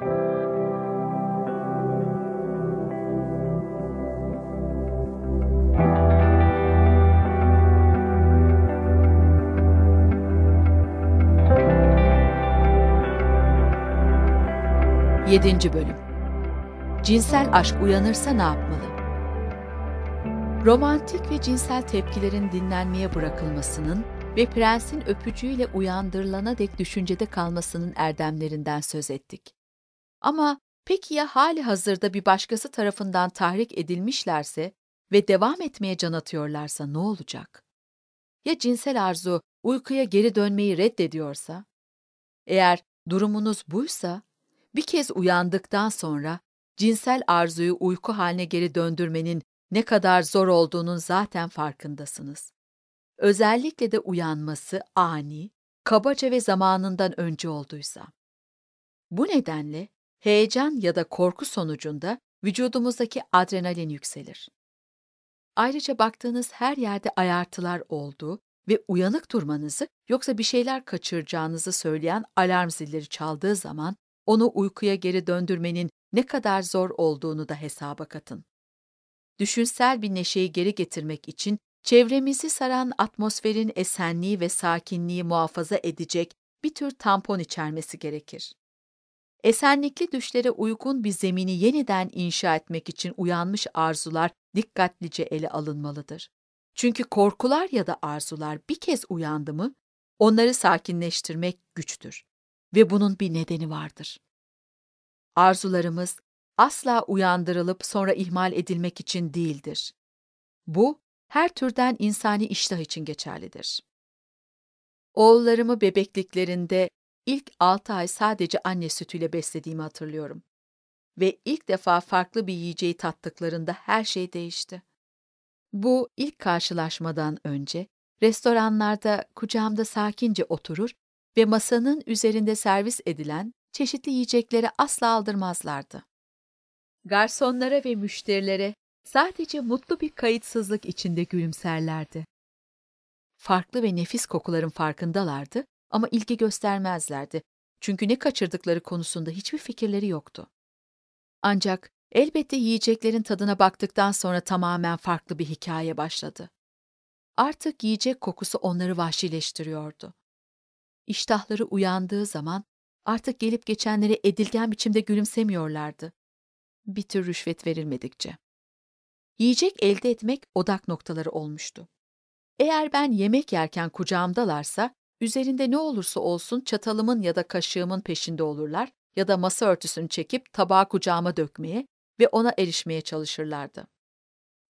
7. Bölüm Cinsel aşk uyanırsa ne yapmalı? Romantik ve cinsel tepkilerin dinlenmeye bırakılmasının ve prensin öpücüğüyle uyandırılana dek düşüncede kalmasının erdemlerinden söz ettik. Ama peki ya hali hazırda bir başkası tarafından tahrik edilmişlerse ve devam etmeye can atıyorlarsa ne olacak? Ya cinsel arzu uykuya geri dönmeyi reddediyorsa? Eğer durumunuz buysa, bir kez uyandıktan sonra cinsel arzuyu uyku haline geri döndürmenin ne kadar zor olduğunun zaten farkındasınız. Özellikle de uyanması ani, kabaca ve zamanından önce olduysa. Bu nedenle heyecan ya da korku sonucunda vücudumuzdaki adrenalin yükselir. Ayrıca baktığınız her yerde ayartılar olduğu ve uyanık durmanızı yoksa bir şeyler kaçıracağınızı söyleyen alarm zilleri çaldığı zaman onu uykuya geri döndürmenin ne kadar zor olduğunu da hesaba katın. Düşünsel bir neşeyi geri getirmek için çevremizi saran atmosferin esenliği ve sakinliği muhafaza edecek bir tür tampon içermesi gerekir. Esenlikli düşlere uygun bir zemini yeniden inşa etmek için uyanmış arzular dikkatlice ele alınmalıdır. Çünkü korkular ya da arzular bir kez uyandı mı, onları sakinleştirmek güçtür ve bunun bir nedeni vardır. Arzularımız asla uyandırılıp sonra ihmal edilmek için değildir. Bu, her türden insani iştah için geçerlidir. Oğullarımı bebekliklerinde ilk altı ay sadece anne sütüyle beslediğimi hatırlıyorum. Ve ilk defa farklı bir yiyeceği tattıklarında her şey değişti. Bu ilk karşılaşmadan önce restoranlarda kucağımda sakince oturur ve masanın üzerinde servis edilen çeşitli yiyecekleri asla aldırmazlardı. Garsonlara ve müşterilere sadece mutlu bir kayıtsızlık içinde gülümserlerdi. Farklı ve nefis kokuların farkındalardı ama ilgi göstermezlerdi. Çünkü ne kaçırdıkları konusunda hiçbir fikirleri yoktu. Ancak elbette yiyeceklerin tadına baktıktan sonra tamamen farklı bir hikaye başladı. Artık yiyecek kokusu onları vahşileştiriyordu. İştahları uyandığı zaman artık gelip geçenlere edilgen biçimde gülümsemiyorlardı. Bir tür rüşvet verilmedikçe. Yiyecek elde etmek odak noktaları olmuştu. Eğer ben yemek yerken kucağımdalarsa Üzerinde ne olursa olsun çatalımın ya da kaşığımın peşinde olurlar ya da masa örtüsünü çekip tabağı kucağıma dökmeye ve ona erişmeye çalışırlardı.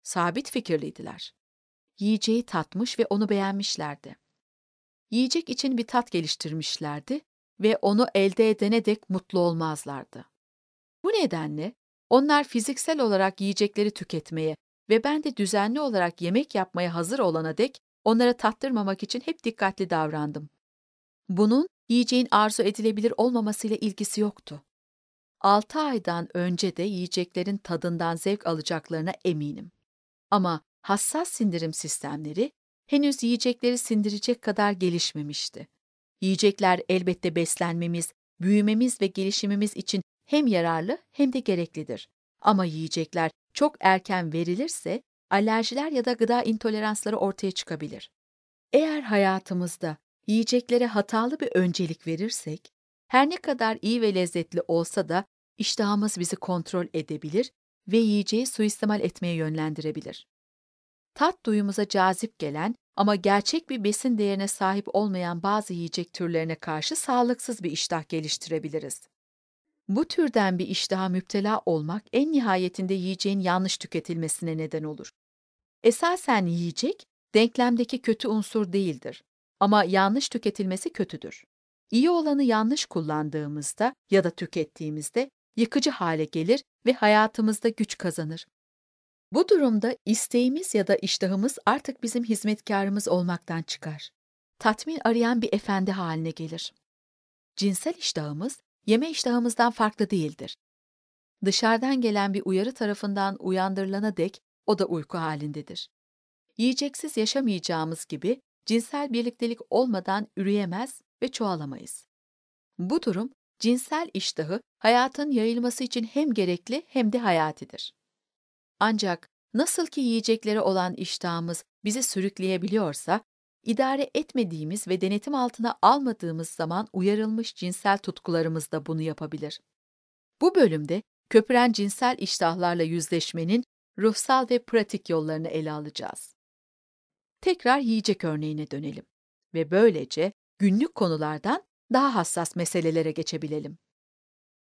Sabit fikirliydiler. Yiyeceği tatmış ve onu beğenmişlerdi. Yiyecek için bir tat geliştirmişlerdi ve onu elde edene dek mutlu olmazlardı. Bu nedenle onlar fiziksel olarak yiyecekleri tüketmeye ve ben de düzenli olarak yemek yapmaya hazır olana dek Onlara tattırmamak için hep dikkatli davrandım. Bunun yiyeceğin arzu edilebilir olmamasıyla ilgisi yoktu. Altı aydan önce de yiyeceklerin tadından zevk alacaklarına eminim. Ama hassas sindirim sistemleri henüz yiyecekleri sindirecek kadar gelişmemişti. Yiyecekler elbette beslenmemiz, büyümemiz ve gelişimimiz için hem yararlı hem de gereklidir. Ama yiyecekler çok erken verilirse alerjiler ya da gıda intoleransları ortaya çıkabilir. Eğer hayatımızda yiyeceklere hatalı bir öncelik verirsek, her ne kadar iyi ve lezzetli olsa da iştahımız bizi kontrol edebilir ve yiyeceği suistimal etmeye yönlendirebilir. Tat duyumuza cazip gelen ama gerçek bir besin değerine sahip olmayan bazı yiyecek türlerine karşı sağlıksız bir iştah geliştirebiliriz. Bu türden bir iştaha müptela olmak en nihayetinde yiyeceğin yanlış tüketilmesine neden olur. Esasen yiyecek, denklemdeki kötü unsur değildir ama yanlış tüketilmesi kötüdür. İyi olanı yanlış kullandığımızda ya da tükettiğimizde yıkıcı hale gelir ve hayatımızda güç kazanır. Bu durumda isteğimiz ya da iştahımız artık bizim hizmetkarımız olmaktan çıkar. Tatmin arayan bir efendi haline gelir. Cinsel iştahımız yeme iştahımızdan farklı değildir. Dışarıdan gelen bir uyarı tarafından uyandırılana dek o da uyku halindedir. Yiyeceksiz yaşamayacağımız gibi cinsel birliktelik olmadan üreyemez ve çoğalamayız. Bu durum cinsel iştahı hayatın yayılması için hem gerekli hem de hayatidir. Ancak nasıl ki yiyeceklere olan iştahımız bizi sürükleyebiliyorsa, idare etmediğimiz ve denetim altına almadığımız zaman uyarılmış cinsel tutkularımız da bunu yapabilir. Bu bölümde köpüren cinsel iştahlarla yüzleşmenin ruhsal ve pratik yollarını ele alacağız. Tekrar yiyecek örneğine dönelim ve böylece günlük konulardan daha hassas meselelere geçebilelim.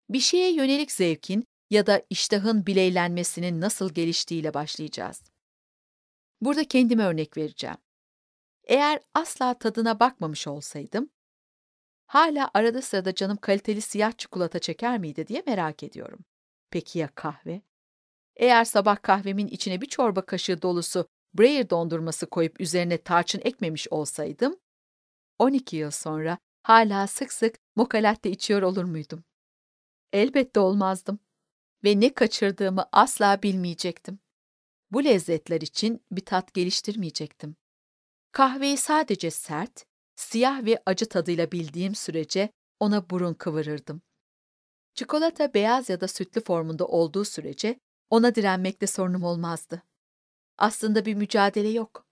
Bir şeye yönelik zevkin ya da iştahın bileylenmesinin nasıl geliştiğiyle başlayacağız. Burada kendime örnek vereceğim. Eğer asla tadına bakmamış olsaydım, hala arada sırada canım kaliteli siyah çikolata çeker miydi diye merak ediyorum. Peki ya kahve? Eğer sabah kahvemin içine bir çorba kaşığı dolusu Breyer dondurması koyup üzerine tarçın ekmemiş olsaydım, 12 yıl sonra hala sık sık mokalatte içiyor olur muydum? Elbette olmazdım ve ne kaçırdığımı asla bilmeyecektim. Bu lezzetler için bir tat geliştirmeyecektim. Kahveyi sadece sert, siyah ve acı tadıyla bildiğim sürece ona burun kıvırırdım. Çikolata beyaz ya da sütlü formunda olduğu sürece ona direnmekte sorunum olmazdı. Aslında bir mücadele yok.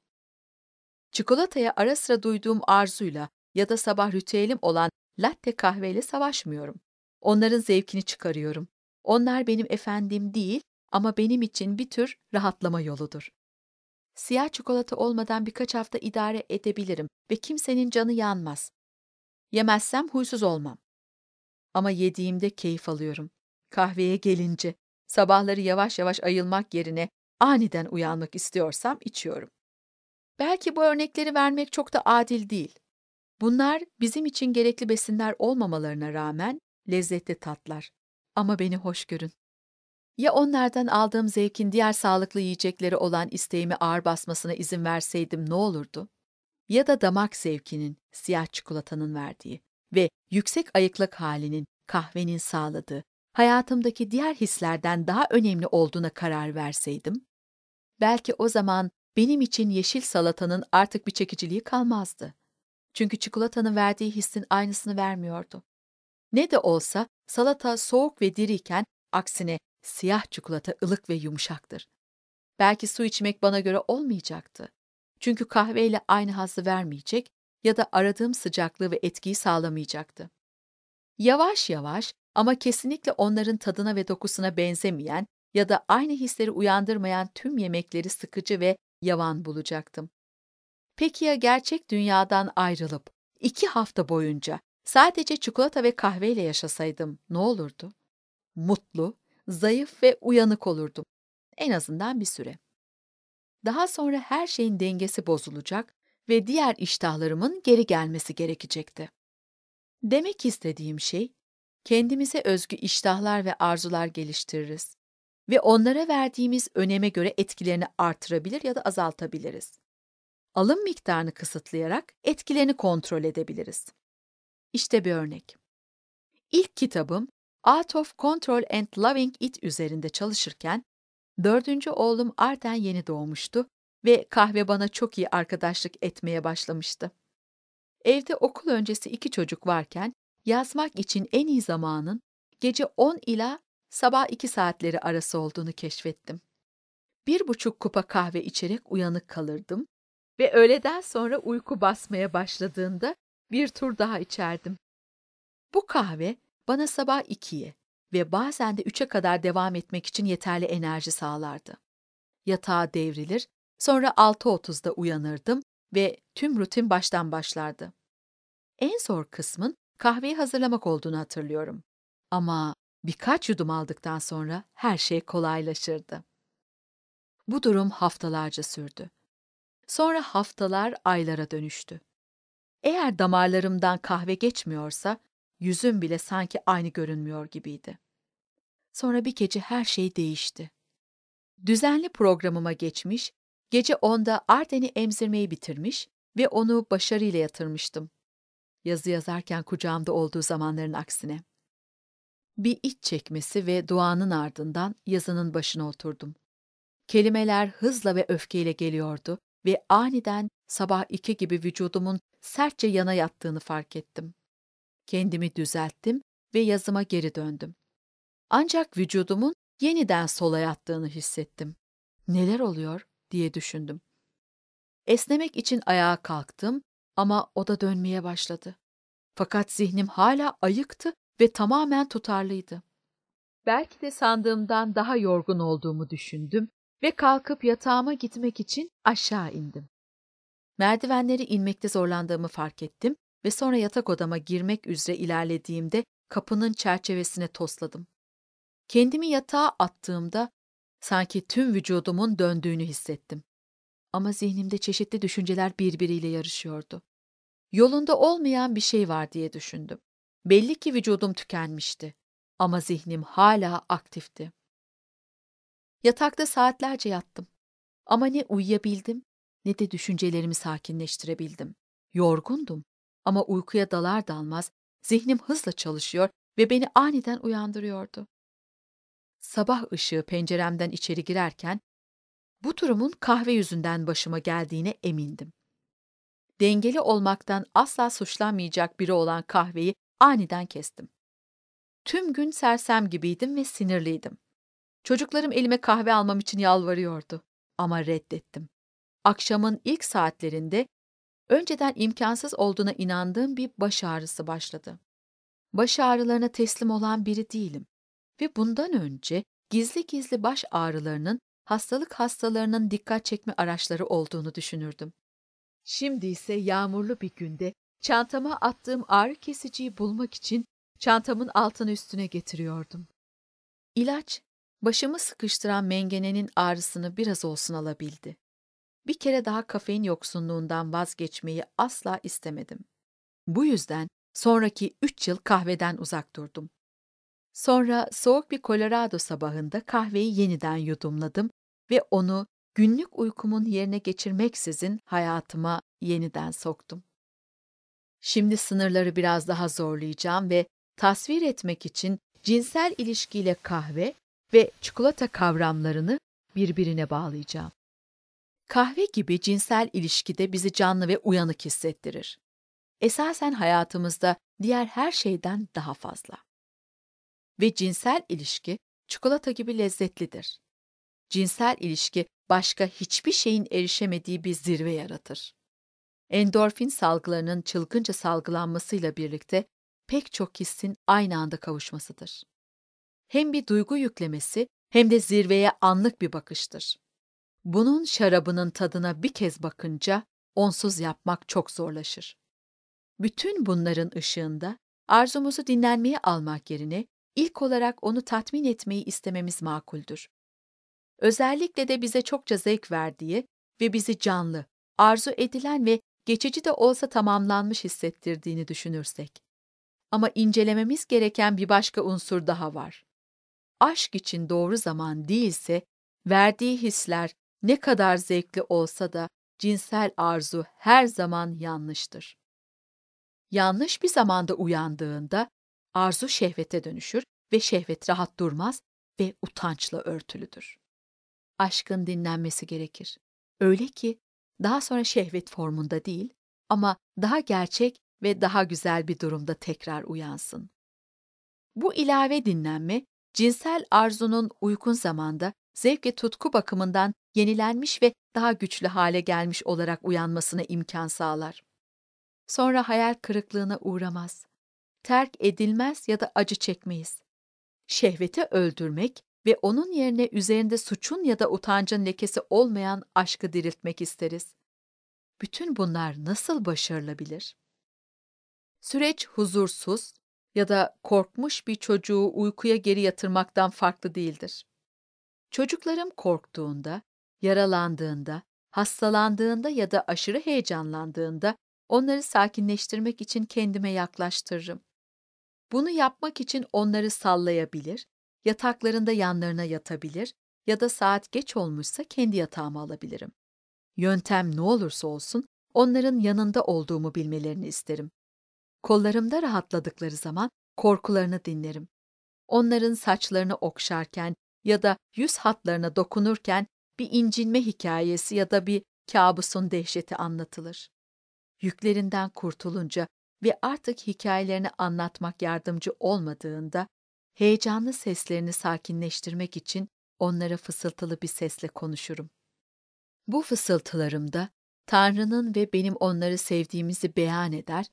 Çikolataya ara sıra duyduğum arzuyla ya da sabah ritüelim olan latte kahveyle savaşmıyorum. Onların zevkini çıkarıyorum. Onlar benim efendim değil ama benim için bir tür rahatlama yoludur. Siyah çikolata olmadan birkaç hafta idare edebilirim ve kimsenin canı yanmaz. Yemezsem huysuz olmam. Ama yediğimde keyif alıyorum. Kahveye gelince Sabahları yavaş yavaş ayılmak yerine aniden uyanmak istiyorsam içiyorum. Belki bu örnekleri vermek çok da adil değil. Bunlar bizim için gerekli besinler olmamalarına rağmen lezzetli tatlar. Ama beni hoş görün. Ya onlardan aldığım zevkin diğer sağlıklı yiyecekleri olan isteğimi ağır basmasına izin verseydim ne olurdu? Ya da damak zevkinin, siyah çikolatanın verdiği ve yüksek ayıklık halinin, kahvenin sağladığı hayatımdaki diğer hislerden daha önemli olduğuna karar verseydim, belki o zaman benim için yeşil salatanın artık bir çekiciliği kalmazdı. Çünkü çikolatanın verdiği hissin aynısını vermiyordu. Ne de olsa salata soğuk ve diriyken aksine siyah çikolata ılık ve yumuşaktır. Belki su içmek bana göre olmayacaktı. Çünkü kahveyle aynı hazzı vermeyecek ya da aradığım sıcaklığı ve etkiyi sağlamayacaktı. Yavaş yavaş ama kesinlikle onların tadına ve dokusuna benzemeyen ya da aynı hisleri uyandırmayan tüm yemekleri sıkıcı ve yavan bulacaktım. Peki ya gerçek dünyadan ayrılıp iki hafta boyunca sadece çikolata ve kahveyle yaşasaydım ne olurdu? Mutlu, zayıf ve uyanık olurdum. En azından bir süre. Daha sonra her şeyin dengesi bozulacak ve diğer iştahlarımın geri gelmesi gerekecekti. Demek istediğim şey, kendimize özgü iştahlar ve arzular geliştiririz ve onlara verdiğimiz öneme göre etkilerini artırabilir ya da azaltabiliriz. Alım miktarını kısıtlayarak etkilerini kontrol edebiliriz. İşte bir örnek. İlk kitabım Out of Control and Loving It üzerinde çalışırken, dördüncü oğlum Arden yeni doğmuştu ve kahve bana çok iyi arkadaşlık etmeye başlamıştı. Evde okul öncesi iki çocuk varken yazmak için en iyi zamanın gece 10 ila sabah 2 saatleri arası olduğunu keşfettim. Bir buçuk kupa kahve içerek uyanık kalırdım ve öğleden sonra uyku basmaya başladığında bir tur daha içerdim. Bu kahve bana sabah 2'ye ve bazen de 3'e kadar devam etmek için yeterli enerji sağlardı. Yatağa devrilir, sonra 6.30'da uyanırdım ve tüm rutin baştan başlardı. En zor kısmın kahveyi hazırlamak olduğunu hatırlıyorum. Ama birkaç yudum aldıktan sonra her şey kolaylaşırdı. Bu durum haftalarca sürdü. Sonra haftalar aylara dönüştü. Eğer damarlarımdan kahve geçmiyorsa yüzüm bile sanki aynı görünmüyor gibiydi. Sonra bir gece her şey değişti. Düzenli programıma geçmiş, gece onda Arden'i emzirmeyi bitirmiş ve onu başarıyla yatırmıştım yazı yazarken kucağımda olduğu zamanların aksine. Bir iç çekmesi ve duanın ardından yazının başına oturdum. Kelimeler hızla ve öfkeyle geliyordu ve aniden sabah iki gibi vücudumun sertçe yana yattığını fark ettim. Kendimi düzelttim ve yazıma geri döndüm. Ancak vücudumun yeniden sola yattığını hissettim. Neler oluyor diye düşündüm. Esnemek için ayağa kalktım ama o da dönmeye başladı. Fakat zihnim hala ayıktı ve tamamen tutarlıydı. Belki de sandığımdan daha yorgun olduğumu düşündüm ve kalkıp yatağıma gitmek için aşağı indim. Merdivenleri inmekte zorlandığımı fark ettim ve sonra yatak odama girmek üzere ilerlediğimde kapının çerçevesine tosladım. Kendimi yatağa attığımda sanki tüm vücudumun döndüğünü hissettim ama zihnimde çeşitli düşünceler birbiriyle yarışıyordu. Yolunda olmayan bir şey var diye düşündüm. Belli ki vücudum tükenmişti ama zihnim hala aktifti. Yatakta saatlerce yattım. Ama ne uyuyabildim ne de düşüncelerimi sakinleştirebildim. Yorgundum ama uykuya dalar dalmaz zihnim hızla çalışıyor ve beni aniden uyandırıyordu. Sabah ışığı penceremden içeri girerken bu durumun kahve yüzünden başıma geldiğine emindim. Dengeli olmaktan asla suçlanmayacak biri olan kahveyi aniden kestim. Tüm gün sersem gibiydim ve sinirliydim. Çocuklarım elime kahve almam için yalvarıyordu ama reddettim. Akşamın ilk saatlerinde önceden imkansız olduğuna inandığım bir baş ağrısı başladı. Baş ağrılarına teslim olan biri değilim ve bundan önce gizli gizli baş ağrılarının hastalık hastalarının dikkat çekme araçları olduğunu düşünürdüm. Şimdi ise yağmurlu bir günde çantama attığım ağrı kesiciyi bulmak için çantamın altını üstüne getiriyordum. İlaç, başımı sıkıştıran mengenenin ağrısını biraz olsun alabildi. Bir kere daha kafein yoksunluğundan vazgeçmeyi asla istemedim. Bu yüzden sonraki üç yıl kahveden uzak durdum. Sonra soğuk bir Colorado sabahında kahveyi yeniden yudumladım ve onu günlük uykumun yerine geçirmeksizin hayatıma yeniden soktum. Şimdi sınırları biraz daha zorlayacağım ve tasvir etmek için cinsel ilişkiyle kahve ve çikolata kavramlarını birbirine bağlayacağım. Kahve gibi cinsel ilişkide bizi canlı ve uyanık hissettirir. Esasen hayatımızda diğer her şeyden daha fazla. Ve cinsel ilişki çikolata gibi lezzetlidir cinsel ilişki başka hiçbir şeyin erişemediği bir zirve yaratır. Endorfin salgılarının çılgınca salgılanmasıyla birlikte pek çok hissin aynı anda kavuşmasıdır. Hem bir duygu yüklemesi hem de zirveye anlık bir bakıştır. Bunun şarabının tadına bir kez bakınca onsuz yapmak çok zorlaşır. Bütün bunların ışığında arzumuzu dinlenmeye almak yerine ilk olarak onu tatmin etmeyi istememiz makuldür. Özellikle de bize çokça zevk verdiği ve bizi canlı, arzu edilen ve geçici de olsa tamamlanmış hissettirdiğini düşünürsek. Ama incelememiz gereken bir başka unsur daha var. Aşk için doğru zaman değilse, verdiği hisler ne kadar zevkli olsa da cinsel arzu her zaman yanlıştır. Yanlış bir zamanda uyandığında arzu şehvete dönüşür ve şehvet rahat durmaz ve utançla örtülüdür aşkın dinlenmesi gerekir. Öyle ki daha sonra şehvet formunda değil ama daha gerçek ve daha güzel bir durumda tekrar uyansın. Bu ilave dinlenme, cinsel arzunun uykun zamanda zevk ve tutku bakımından yenilenmiş ve daha güçlü hale gelmiş olarak uyanmasına imkan sağlar. Sonra hayal kırıklığına uğramaz. Terk edilmez ya da acı çekmeyiz. Şehveti öldürmek, ve onun yerine üzerinde suçun ya da utancın lekesi olmayan aşkı diriltmek isteriz. Bütün bunlar nasıl başarılabilir? Süreç huzursuz ya da korkmuş bir çocuğu uykuya geri yatırmaktan farklı değildir. Çocuklarım korktuğunda, yaralandığında, hastalandığında ya da aşırı heyecanlandığında onları sakinleştirmek için kendime yaklaştırırım. Bunu yapmak için onları sallayabilir Yataklarında yanlarına yatabilir ya da saat geç olmuşsa kendi yatağıma alabilirim. Yöntem ne olursa olsun onların yanında olduğumu bilmelerini isterim. Kollarımda rahatladıkları zaman korkularını dinlerim. Onların saçlarını okşarken ya da yüz hatlarına dokunurken bir incinme hikayesi ya da bir kabusun dehşeti anlatılır. Yüklerinden kurtulunca ve artık hikayelerini anlatmak yardımcı olmadığında Heyecanlı seslerini sakinleştirmek için onlara fısıltılı bir sesle konuşurum. Bu fısıltılarımda Tanrı'nın ve benim onları sevdiğimizi beyan eder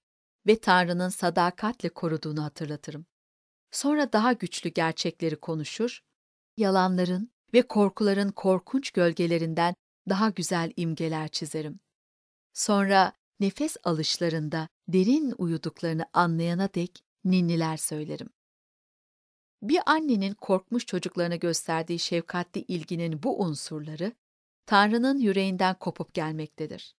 ve Tanrı'nın sadakatle koruduğunu hatırlatırım. Sonra daha güçlü gerçekleri konuşur, yalanların ve korkuların korkunç gölgelerinden daha güzel imgeler çizerim. Sonra nefes alışlarında derin uyuduklarını anlayana dek ninniler söylerim. Bir annenin korkmuş çocuklarına gösterdiği şefkatli ilginin bu unsurları, Tanrı'nın yüreğinden kopup gelmektedir.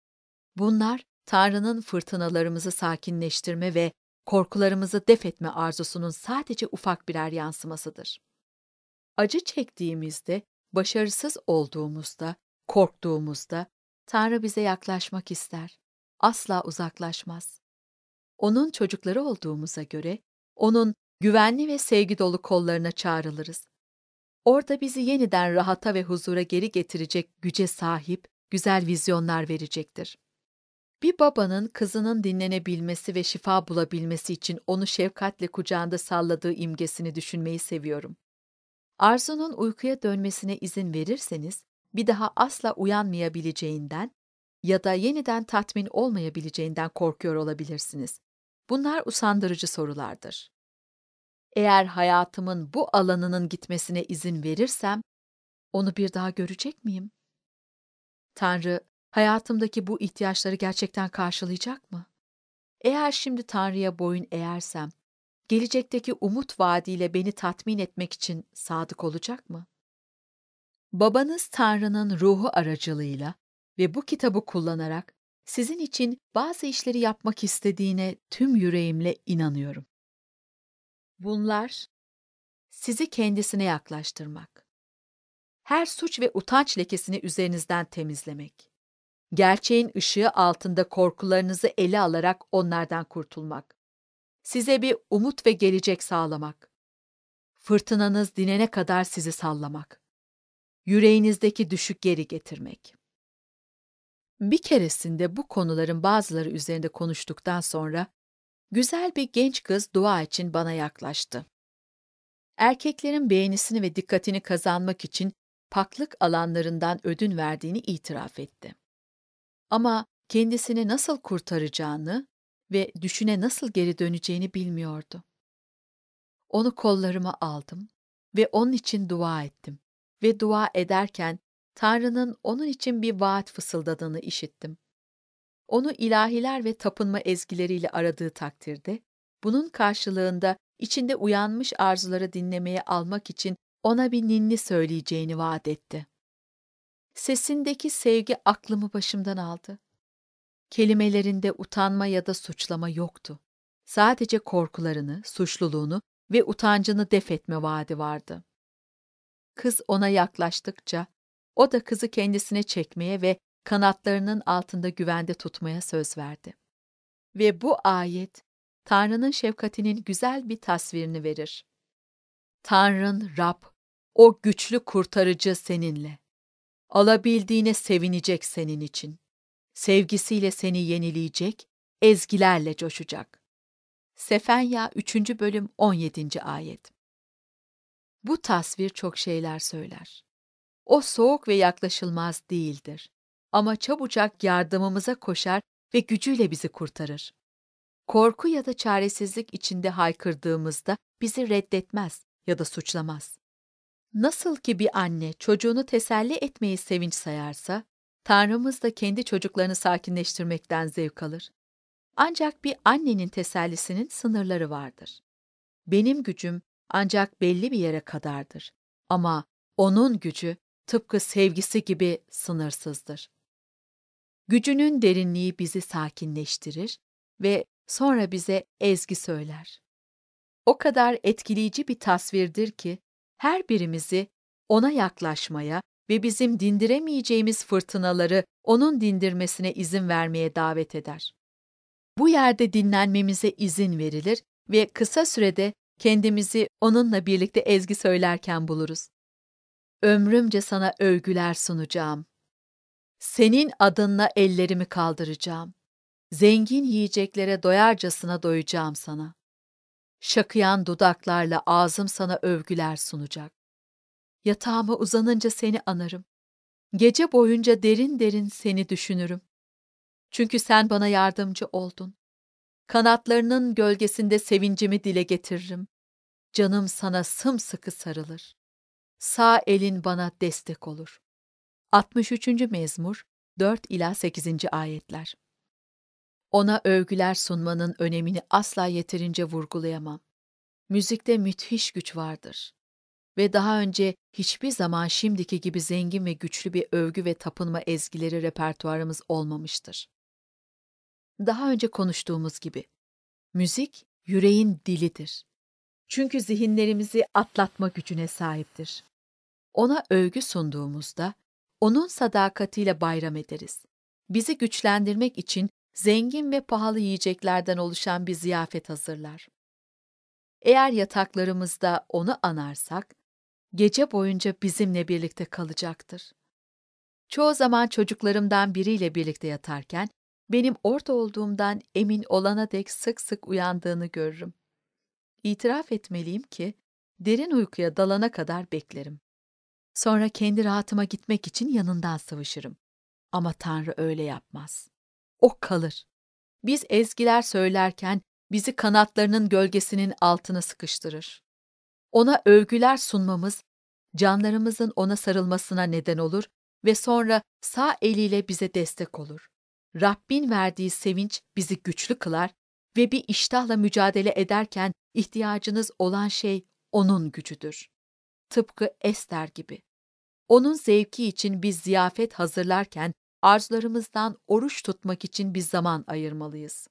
Bunlar, Tanrı'nın fırtınalarımızı sakinleştirme ve korkularımızı def etme arzusunun sadece ufak birer yansımasıdır. Acı çektiğimizde, başarısız olduğumuzda, korktuğumuzda Tanrı bize yaklaşmak ister. Asla uzaklaşmaz. Onun çocukları olduğumuza göre onun güvenli ve sevgi dolu kollarına çağrılırız. Orada bizi yeniden rahata ve huzura geri getirecek güce sahip, güzel vizyonlar verecektir. Bir babanın kızının dinlenebilmesi ve şifa bulabilmesi için onu şefkatle kucağında salladığı imgesini düşünmeyi seviyorum. Arzunun uykuya dönmesine izin verirseniz, bir daha asla uyanmayabileceğinden ya da yeniden tatmin olmayabileceğinden korkuyor olabilirsiniz. Bunlar usandırıcı sorulardır. Eğer hayatımın bu alanının gitmesine izin verirsem, onu bir daha görecek miyim? Tanrı, hayatımdaki bu ihtiyaçları gerçekten karşılayacak mı? Eğer şimdi Tanrı'ya boyun eğersem, gelecekteki umut vaadiyle beni tatmin etmek için sadık olacak mı? Babanız Tanrı'nın ruhu aracılığıyla ve bu kitabı kullanarak sizin için bazı işleri yapmak istediğine tüm yüreğimle inanıyorum. Bunlar sizi kendisine yaklaştırmak. Her suç ve utanç lekesini üzerinizden temizlemek. Gerçeğin ışığı altında korkularınızı ele alarak onlardan kurtulmak. Size bir umut ve gelecek sağlamak. Fırtınanız dinene kadar sizi sallamak. Yüreğinizdeki düşük geri getirmek. Bir keresinde bu konuların bazıları üzerinde konuştuktan sonra Güzel bir genç kız dua için bana yaklaştı. Erkeklerin beğenisini ve dikkatini kazanmak için paklık alanlarından ödün verdiğini itiraf etti. Ama kendisini nasıl kurtaracağını ve düşüne nasıl geri döneceğini bilmiyordu. Onu kollarıma aldım ve onun için dua ettim ve dua ederken Tanrı'nın onun için bir vaat fısıldadığını işittim. Onu ilahiler ve tapınma ezgileriyle aradığı takdirde, bunun karşılığında içinde uyanmış arzuları dinlemeye almak için ona bir ninni söyleyeceğini vaat etti. Sesindeki sevgi aklımı başımdan aldı. Kelimelerinde utanma ya da suçlama yoktu. Sadece korkularını, suçluluğunu ve utancını def etme vaadi vardı. Kız ona yaklaştıkça, o da kızı kendisine çekmeye ve kanatlarının altında güvende tutmaya söz verdi. Ve bu ayet Tanrı'nın şefkatinin güzel bir tasvirini verir. Tanrın Rab, o güçlü kurtarıcı seninle. Alabildiğine sevinecek senin için. Sevgisiyle seni yenileyecek, ezgilerle coşacak. Sefenya 3. bölüm 17. ayet. Bu tasvir çok şeyler söyler. O soğuk ve yaklaşılmaz değildir ama çabucak yardımımıza koşar ve gücüyle bizi kurtarır. Korku ya da çaresizlik içinde haykırdığımızda bizi reddetmez ya da suçlamaz. Nasıl ki bir anne çocuğunu teselli etmeyi sevinç sayarsa, Tanrımız da kendi çocuklarını sakinleştirmekten zevk alır. Ancak bir annenin tesellisinin sınırları vardır. Benim gücüm ancak belli bir yere kadardır. Ama onun gücü tıpkı sevgisi gibi sınırsızdır. Gücünün derinliği bizi sakinleştirir ve sonra bize ezgi söyler. O kadar etkileyici bir tasvirdir ki her birimizi ona yaklaşmaya ve bizim dindiremeyeceğimiz fırtınaları onun dindirmesine izin vermeye davet eder. Bu yerde dinlenmemize izin verilir ve kısa sürede kendimizi onunla birlikte ezgi söylerken buluruz. Ömrümce sana övgüler sunacağım. Senin adınla ellerimi kaldıracağım. Zengin yiyeceklere doyarcasına doyacağım sana. Şakıyan dudaklarla ağzım sana övgüler sunacak. Yatağıma uzanınca seni anarım. Gece boyunca derin derin seni düşünürüm. Çünkü sen bana yardımcı oldun. Kanatlarının gölgesinde sevincimi dile getiririm. Canım sana sımsıkı sarılır. Sağ elin bana destek olur. 63. Mezmur 4 ila 8. ayetler. Ona övgüler sunmanın önemini asla yeterince vurgulayamam. Müzikte müthiş güç vardır ve daha önce hiçbir zaman şimdiki gibi zengin ve güçlü bir övgü ve tapınma ezgileri repertuarımız olmamıştır. Daha önce konuştuğumuz gibi müzik yüreğin dilidir. Çünkü zihinlerimizi atlatma gücüne sahiptir. Ona övgü sunduğumuzda onun sadakatiyle bayram ederiz. Bizi güçlendirmek için zengin ve pahalı yiyeceklerden oluşan bir ziyafet hazırlar. Eğer yataklarımızda onu anarsak, gece boyunca bizimle birlikte kalacaktır. Çoğu zaman çocuklarımdan biriyle birlikte yatarken, benim orada olduğumdan emin olana dek sık sık uyandığını görürüm. İtiraf etmeliyim ki, derin uykuya dalana kadar beklerim. Sonra kendi rahatıma gitmek için yanından sıvışırım. Ama Tanrı öyle yapmaz. O kalır. Biz ezgiler söylerken bizi kanatlarının gölgesinin altına sıkıştırır. Ona övgüler sunmamız, canlarımızın ona sarılmasına neden olur ve sonra sağ eliyle bize destek olur. Rabbin verdiği sevinç bizi güçlü kılar ve bir iştahla mücadele ederken ihtiyacınız olan şey onun gücüdür. Tıpkı Ester gibi. Onun zevki için bir ziyafet hazırlarken arzularımızdan oruç tutmak için bir zaman ayırmalıyız.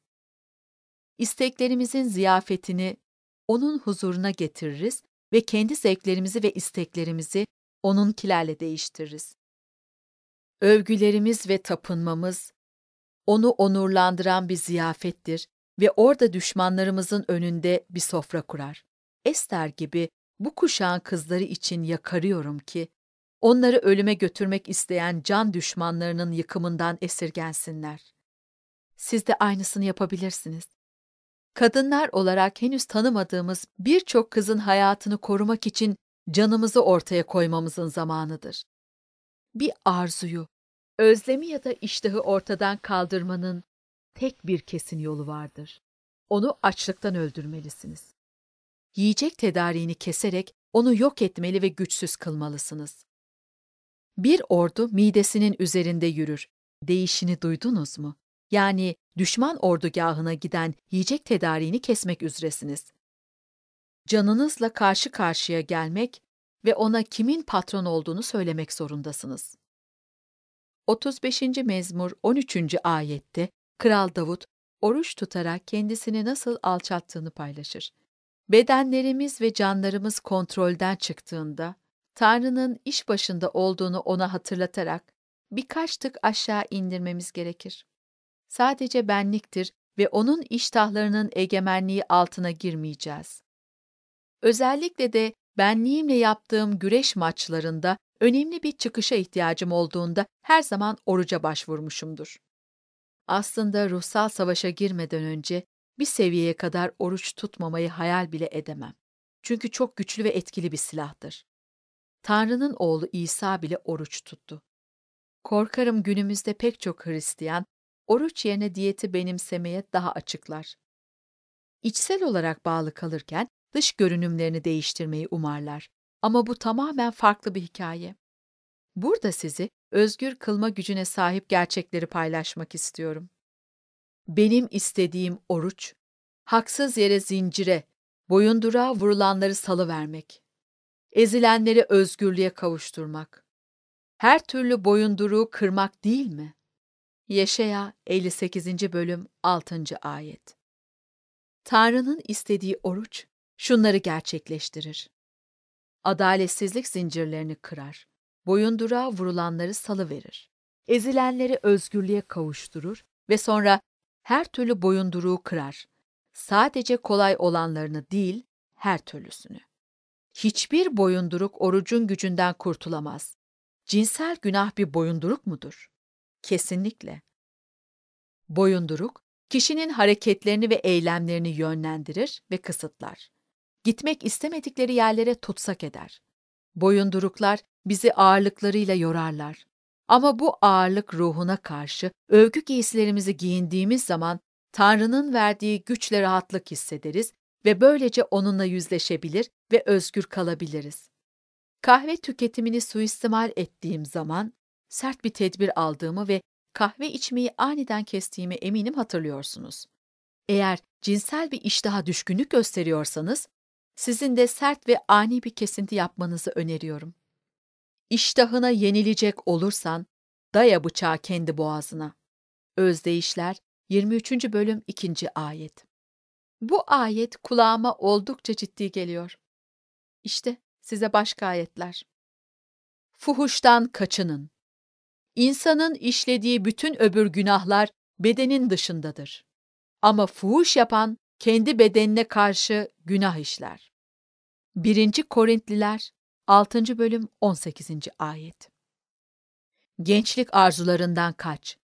İsteklerimizin ziyafetini onun huzuruna getiririz ve kendi zevklerimizi ve isteklerimizi onunkilerle değiştiririz. Övgülerimiz ve tapınmamız onu onurlandıran bir ziyafettir ve orada düşmanlarımızın önünde bir sofra kurar. Ester gibi bu kuşağın kızları için yakarıyorum ki Onları ölüme götürmek isteyen can düşmanlarının yıkımından esirgensinler. Siz de aynısını yapabilirsiniz. Kadınlar olarak henüz tanımadığımız birçok kızın hayatını korumak için canımızı ortaya koymamızın zamanıdır. Bir arzuyu, özlemi ya da iştahı ortadan kaldırmanın tek bir kesin yolu vardır. Onu açlıktan öldürmelisiniz. Yiyecek tedariğini keserek onu yok etmeli ve güçsüz kılmalısınız. Bir ordu midesinin üzerinde yürür. Değişini duydunuz mu? Yani düşman ordugahına giden yiyecek tedariğini kesmek üzresiniz. Canınızla karşı karşıya gelmek ve ona kimin patron olduğunu söylemek zorundasınız. 35. mezmur 13. ayette Kral Davut oruç tutarak kendisini nasıl alçattığını paylaşır. Bedenlerimiz ve canlarımız kontrolden çıktığında Tanrı'nın iş başında olduğunu ona hatırlatarak birkaç tık aşağı indirmemiz gerekir. Sadece benliktir ve onun iştahlarının egemenliği altına girmeyeceğiz. Özellikle de benliğimle yaptığım güreş maçlarında önemli bir çıkışa ihtiyacım olduğunda her zaman oruca başvurmuşumdur. Aslında ruhsal savaşa girmeden önce bir seviyeye kadar oruç tutmamayı hayal bile edemem. Çünkü çok güçlü ve etkili bir silahtır. Tanrı'nın oğlu İsa bile oruç tuttu. Korkarım günümüzde pek çok Hristiyan oruç yerine diyeti benimsemeye daha açıklar. İçsel olarak bağlı kalırken dış görünümlerini değiştirmeyi umarlar. Ama bu tamamen farklı bir hikaye. Burada sizi özgür kılma gücüne sahip gerçekleri paylaşmak istiyorum. Benim istediğim oruç, haksız yere zincire, boyundurağa vurulanları salıvermek ezilenleri özgürlüğe kavuşturmak. Her türlü boyunduruğu kırmak değil mi? Yeşaya 58. bölüm 6. ayet Tanrı'nın istediği oruç şunları gerçekleştirir. Adaletsizlik zincirlerini kırar, boyundurağa vurulanları salıverir, ezilenleri özgürlüğe kavuşturur ve sonra her türlü boyunduruğu kırar. Sadece kolay olanlarını değil, her türlüsünü hiçbir boyunduruk orucun gücünden kurtulamaz. Cinsel günah bir boyunduruk mudur? Kesinlikle. Boyunduruk, kişinin hareketlerini ve eylemlerini yönlendirir ve kısıtlar. Gitmek istemedikleri yerlere tutsak eder. Boyunduruklar bizi ağırlıklarıyla yorarlar. Ama bu ağırlık ruhuna karşı övgü giysilerimizi giyindiğimiz zaman Tanrı'nın verdiği güçle rahatlık hissederiz ve böylece onunla yüzleşebilir ve özgür kalabiliriz. Kahve tüketimini suistimal ettiğim zaman sert bir tedbir aldığımı ve kahve içmeyi aniden kestiğimi eminim hatırlıyorsunuz. Eğer cinsel bir iştaha düşkünlük gösteriyorsanız, sizin de sert ve ani bir kesinti yapmanızı öneriyorum. İştahına yenilecek olursan, daya bıçağı kendi boğazına. Özdeyişler 23. bölüm 2. ayet bu ayet kulağıma oldukça ciddi geliyor. İşte size başka ayetler. Fuhuştan kaçının. İnsanın işlediği bütün öbür günahlar bedenin dışındadır. Ama fuhuş yapan kendi bedenine karşı günah işler. 1. Korintliler 6. bölüm 18. ayet. Gençlik arzularından kaç.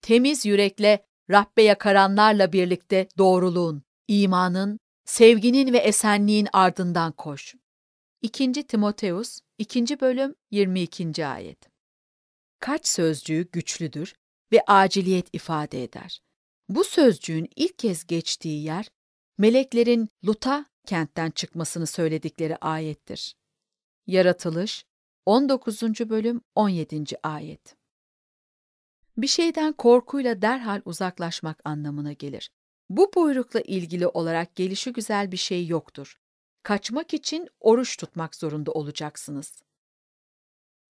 Temiz yürekle Rabbe yakaranlarla birlikte doğruluğun, imanın, sevginin ve esenliğin ardından koş. 2. Timoteus 2. bölüm 22. ayet Kaç sözcüğü güçlüdür ve aciliyet ifade eder. Bu sözcüğün ilk kez geçtiği yer, meleklerin Luta kentten çıkmasını söyledikleri ayettir. Yaratılış 19. bölüm 17. ayet Bir şeyden korkuyla derhal uzaklaşmak anlamına gelir. Bu buyrukla ilgili olarak gelişi güzel bir şey yoktur. Kaçmak için oruç tutmak zorunda olacaksınız.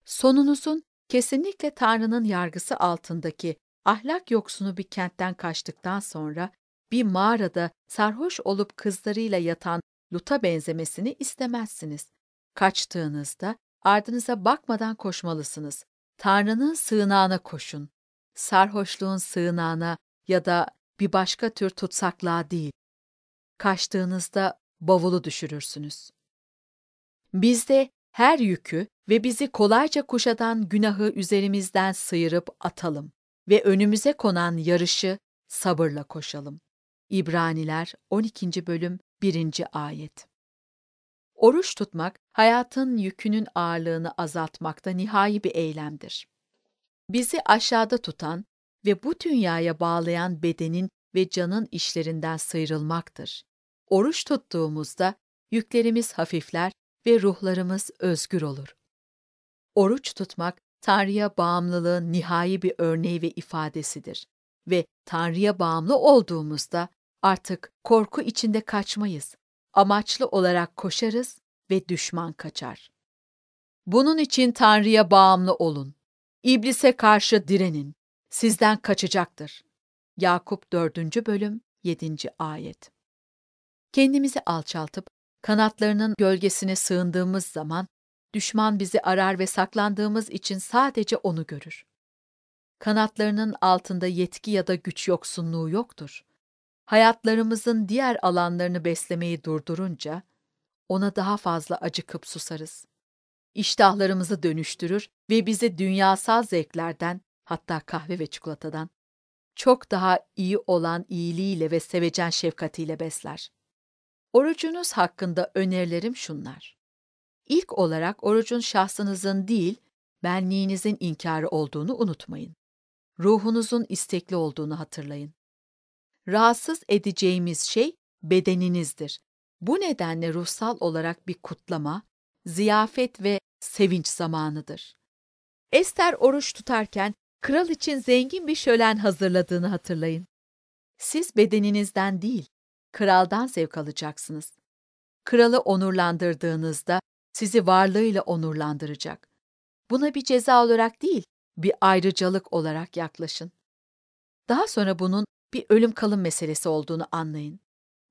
Sonunuzun kesinlikle Tanrı'nın yargısı altındaki ahlak yoksunu bir kentten kaçtıktan sonra bir mağarada sarhoş olup kızlarıyla yatan Lut'a benzemesini istemezsiniz. Kaçtığınızda ardınıza bakmadan koşmalısınız. Tanrı'nın sığınağına koşun. Sarhoşluğun sığınağına ya da bir başka tür tutsaklığa değil. Kaçtığınızda bavulu düşürürsünüz. Bizde her yükü ve bizi kolayca kuşatan günahı üzerimizden sıyırıp atalım ve önümüze konan yarışı sabırla koşalım. İbraniler 12. bölüm 1. ayet. Oruç tutmak, hayatın yükünün ağırlığını azaltmakta nihai bir eylemdir. Bizi aşağıda tutan, ve bu dünyaya bağlayan bedenin ve canın işlerinden sıyrılmaktır. Oruç tuttuğumuzda yüklerimiz hafifler ve ruhlarımız özgür olur. Oruç tutmak, Tanrı'ya bağımlılığın nihai bir örneği ve ifadesidir. Ve Tanrı'ya bağımlı olduğumuzda artık korku içinde kaçmayız. Amaçlı olarak koşarız ve düşman kaçar. Bunun için Tanrı'ya bağımlı olun. İblise karşı direnin sizden kaçacaktır. Yakup 4. bölüm 7. ayet. Kendimizi alçaltıp kanatlarının gölgesine sığındığımız zaman düşman bizi arar ve saklandığımız için sadece onu görür. Kanatlarının altında yetki ya da güç yoksunluğu yoktur. Hayatlarımızın diğer alanlarını beslemeyi durdurunca ona daha fazla acıkıp susarız. İştahlarımızı dönüştürür ve bizi dünyasal zevklerden hatta kahve ve çikolatadan çok daha iyi olan iyiliğiyle ve sevecen şefkatiyle besler. Orucunuz hakkında önerilerim şunlar. İlk olarak orucun şahsınızın değil, benliğinizin inkarı olduğunu unutmayın. Ruhunuzun istekli olduğunu hatırlayın. Rahatsız edeceğimiz şey bedeninizdir. Bu nedenle ruhsal olarak bir kutlama, ziyafet ve sevinç zamanıdır. Ester oruç tutarken kral için zengin bir şölen hazırladığını hatırlayın. Siz bedeninizden değil, kraldan zevk alacaksınız. Kralı onurlandırdığınızda sizi varlığıyla onurlandıracak. Buna bir ceza olarak değil, bir ayrıcalık olarak yaklaşın. Daha sonra bunun bir ölüm kalım meselesi olduğunu anlayın.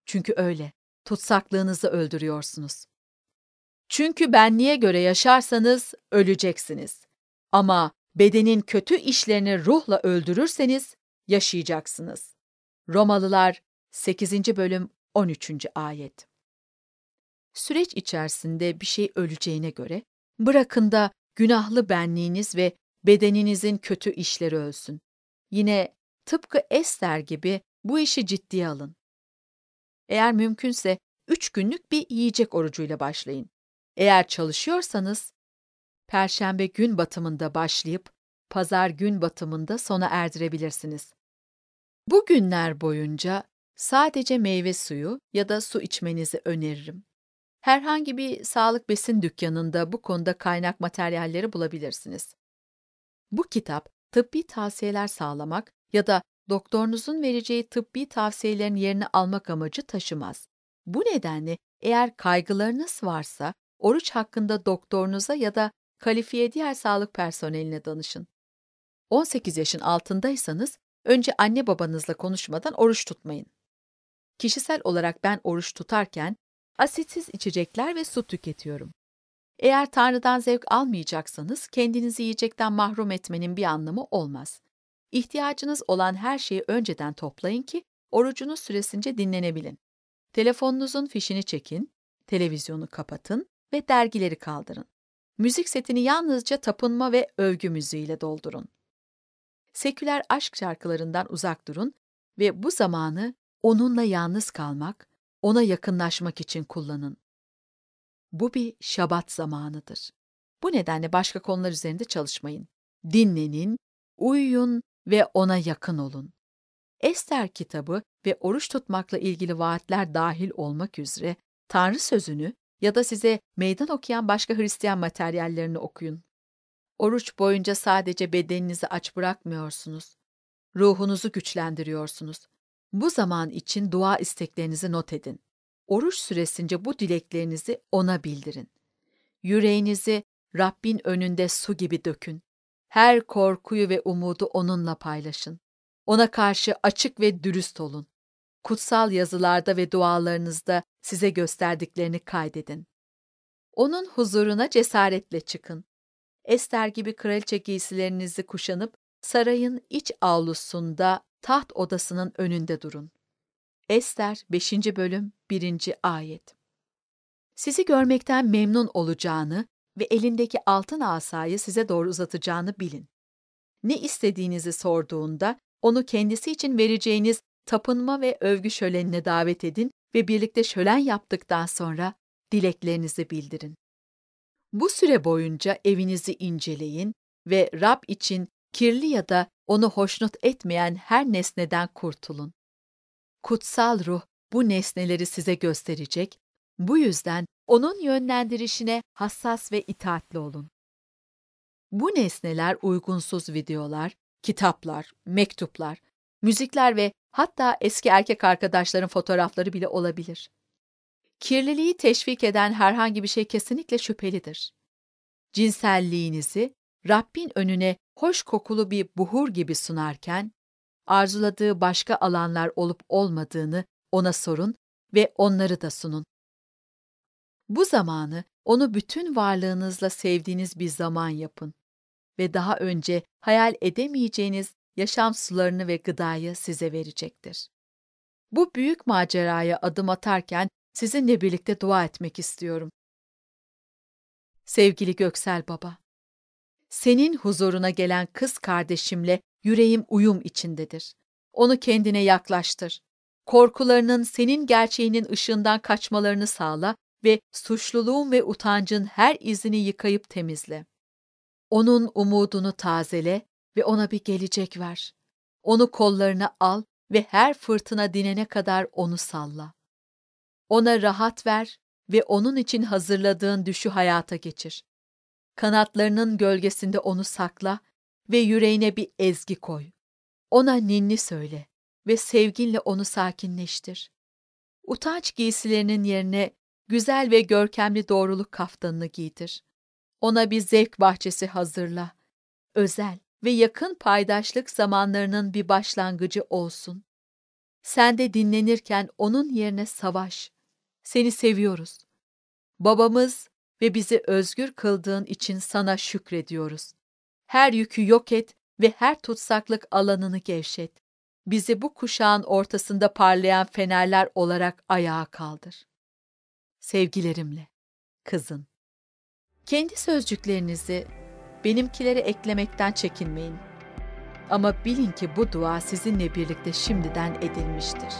Çünkü öyle, tutsaklığınızı öldürüyorsunuz. Çünkü benliğe göre yaşarsanız öleceksiniz. Ama bedenin kötü işlerini ruhla öldürürseniz yaşayacaksınız. Romalılar 8. bölüm 13. ayet. Süreç içerisinde bir şey öleceğine göre bırakın da günahlı benliğiniz ve bedeninizin kötü işleri ölsün. Yine tıpkı Ester gibi bu işi ciddiye alın. Eğer mümkünse üç günlük bir yiyecek orucuyla başlayın. Eğer çalışıyorsanız Perşembe gün batımında başlayıp pazar gün batımında sona erdirebilirsiniz. Bu günler boyunca sadece meyve suyu ya da su içmenizi öneririm. Herhangi bir sağlık besin dükkanında bu konuda kaynak materyalleri bulabilirsiniz. Bu kitap tıbbi tavsiyeler sağlamak ya da doktorunuzun vereceği tıbbi tavsiyelerin yerini almak amacı taşımaz. Bu nedenle eğer kaygılarınız varsa oruç hakkında doktorunuza ya da kalifiye diğer sağlık personeline danışın. 18 yaşın altındaysanız önce anne babanızla konuşmadan oruç tutmayın. Kişisel olarak ben oruç tutarken asitsiz içecekler ve su tüketiyorum. Eğer Tanrı'dan zevk almayacaksanız kendinizi yiyecekten mahrum etmenin bir anlamı olmaz. İhtiyacınız olan her şeyi önceden toplayın ki orucunuz süresince dinlenebilin. Telefonunuzun fişini çekin, televizyonu kapatın ve dergileri kaldırın. Müzik setini yalnızca tapınma ve övgü müziğiyle doldurun. Seküler aşk şarkılarından uzak durun ve bu zamanı onunla yalnız kalmak, ona yakınlaşmak için kullanın. Bu bir şabat zamanıdır. Bu nedenle başka konular üzerinde çalışmayın. Dinlenin, uyuyun ve ona yakın olun. Ester kitabı ve oruç tutmakla ilgili vaatler dahil olmak üzere Tanrı sözünü ya da size meydan okuyan başka Hristiyan materyallerini okuyun. Oruç boyunca sadece bedeninizi aç bırakmıyorsunuz. Ruhunuzu güçlendiriyorsunuz. Bu zaman için dua isteklerinizi not edin. Oruç süresince bu dileklerinizi ona bildirin. Yüreğinizi Rabbin önünde su gibi dökün. Her korkuyu ve umudu onunla paylaşın. Ona karşı açık ve dürüst olun kutsal yazılarda ve dualarınızda size gösterdiklerini kaydedin. Onun huzuruna cesaretle çıkın. Ester gibi kraliçe giysilerinizi kuşanıp sarayın iç avlusunda taht odasının önünde durun. Ester 5. bölüm 1. ayet. Sizi görmekten memnun olacağını ve elindeki altın asayı size doğru uzatacağını bilin. Ne istediğinizi sorduğunda onu kendisi için vereceğiniz tapınma ve övgü şölenine davet edin ve birlikte şölen yaptıktan sonra dileklerinizi bildirin. Bu süre boyunca evinizi inceleyin ve Rab için kirli ya da onu hoşnut etmeyen her nesneden kurtulun. Kutsal ruh bu nesneleri size gösterecek, bu yüzden onun yönlendirişine hassas ve itaatli olun. Bu nesneler uygunsuz videolar, kitaplar, mektuplar, müzikler ve hatta eski erkek arkadaşların fotoğrafları bile olabilir. Kirliliği teşvik eden herhangi bir şey kesinlikle şüphelidir. Cinselliğinizi Rabbin önüne hoş kokulu bir buhur gibi sunarken, arzuladığı başka alanlar olup olmadığını ona sorun ve onları da sunun. Bu zamanı onu bütün varlığınızla sevdiğiniz bir zaman yapın ve daha önce hayal edemeyeceğiniz yaşam sularını ve gıdayı size verecektir. Bu büyük maceraya adım atarken sizinle birlikte dua etmek istiyorum. Sevgili Göksel Baba, senin huzuruna gelen kız kardeşimle yüreğim uyum içindedir. Onu kendine yaklaştır. Korkularının senin gerçeğinin ışığından kaçmalarını sağla ve suçluluğun ve utancın her izini yıkayıp temizle. Onun umudunu tazele ve ona bir gelecek ver. Onu kollarına al ve her fırtına dinene kadar onu salla. Ona rahat ver ve onun için hazırladığın düşü hayata geçir. Kanatlarının gölgesinde onu sakla ve yüreğine bir ezgi koy. Ona ninni söyle ve sevginle onu sakinleştir. Utanç giysilerinin yerine güzel ve görkemli doğruluk kaftanını giydir. Ona bir zevk bahçesi hazırla. Özel ve yakın paydaşlık zamanlarının bir başlangıcı olsun. Sen de dinlenirken onun yerine savaş. Seni seviyoruz. Babamız ve bizi özgür kıldığın için sana şükrediyoruz. Her yükü yok et ve her tutsaklık alanını gevşet. Bizi bu kuşağın ortasında parlayan fenerler olarak ayağa kaldır. Sevgilerimle, kızın. Kendi sözcüklerinizi benimkileri eklemekten çekinmeyin. Ama bilin ki bu dua sizinle birlikte şimdiden edilmiştir.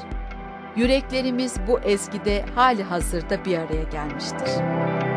Yüreklerimiz bu ezgide hali hazırda bir araya gelmiştir.